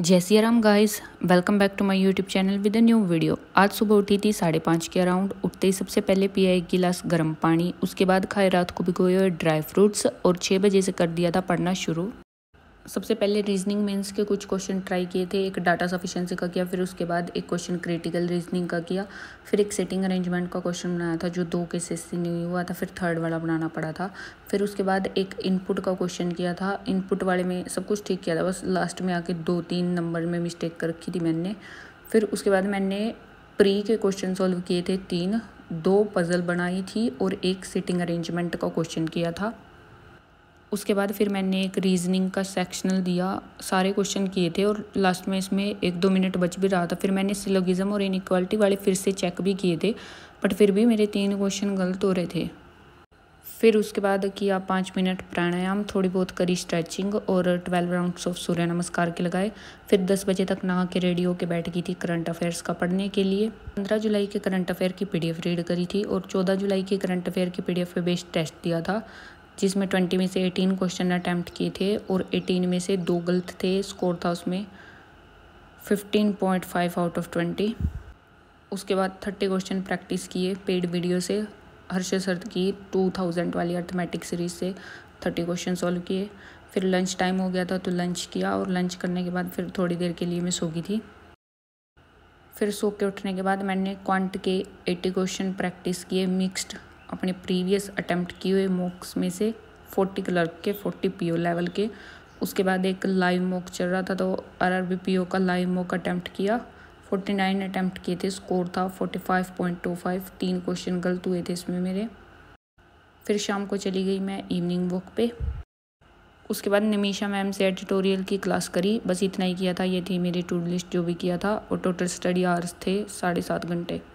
जय सिया guys welcome back to my YouTube channel with a new video आज सुबह उठी थी साढ़े पाँच के अराउंड उठते ही सबसे पहले पिया एक गिलास गर्म पानी उसके बाद खाए रात को भिगोए हुए ड्राई फ्रूट्स और छः बजे से कर दिया था पढ़ना शुरू सबसे पहले रीजनिंग मेंस के कुछ क्वेश्चन ट्राई किए थे एक डाटा सफिशेंसी का किया फिर उसके बाद एक क्वेश्चन क्रिटिकल रीजनिंग का किया फिर एक सेटिंग अरेंजमेंट का क्वेश्चन बनाया था जो दो केसेस से नहीं हुआ था फिर थर्ड वाला बनाना पड़ा था फिर उसके बाद एक इनपुट का क्वेश्चन किया था इनपुट वाले में सब कुछ ठीक किया था बस लास्ट में आके दो तीन नंबर में मिस्टेक कर रखी थी मैंने फिर उसके बाद मैंने प्री के क्वेश्चन सॉल्व किए थे तीन दो पज़ल बनाई थी और एक सिटिंग अरेंजमेंट का क्वेश्चन किया था उसके बाद फिर मैंने एक रीजनिंग का सेक्शनल दिया सारे क्वेश्चन किए थे और लास्ट में इसमें एक दो मिनट बच भी रहा था फिर मैंने सिलोगिज़म और इनक्वालिटी वाले फिर से चेक भी किए थे बट फिर भी मेरे तीन क्वेश्चन गलत हो रहे थे फिर उसके बाद किया पाँच मिनट प्राणायाम थोड़ी बहुत करी स्ट्रेचिंग और ट्वेल्व राउंड्स ऑफ सूर्य नमस्कार के लगाए फिर दस बजे तक नहा के रेडियो के बैठ गई थी करंट अफेयर्स का पढ़ने के लिए पंद्रह जुलाई के करंट अफेयर की पीडीएफ रीड करी थी और चौदह जुलाई के करंट अफेयर की पीडीएफ पे बेस्ड टेस्ट दिया था जिसमें ट्वेंटी में से एटीन क्वेश्चन अटैम्प्ट किए थे और एटीन में से दो गलत थे स्कोर था उसमें fifteen point five out of twenty उसके बाद थर्टी क्वेश्चन प्रैक्टिस किए पेड वीडियो से हर्ष सर की टू थाउजेंड वाली अर्थमेटिक सीरीज से थर्टी क्वेश्चन सॉल्व किए फिर लंच टाइम हो गया था तो लंच किया और लंच करने के बाद फिर थोड़ी देर के लिए मैं सो गई थी फिर सो के उठने के बाद मैंने क्वांट के एट्टी क्वेश्चन प्रैक्टिस किए मिक्स्ड अपने प्रीवियस अटैम्प्ट किए हुए मॉक्स में से फोर्टी क्लर्क के फोर्टी पीओ लेवल के उसके बाद एक लाइव मॉक चल रहा था तो आर पीओ का लाइव मॉक अटैम्प्ट किया फोर्टी नाइन अटैम्प्ट किए थे स्कोर था forty five point two five तीन क्वेश्चन गलत हुए थे इसमें मेरे फिर शाम को चली गई मैं इवनिंग वॉक पे उसके बाद निमिशा मैम से एडिटोरियल की क्लास करी बस इतना ही किया था ये थी मेरी टूर लिस्ट जो भी किया था और टोटल स्टडी आवर्स थे साढ़े सात घंटे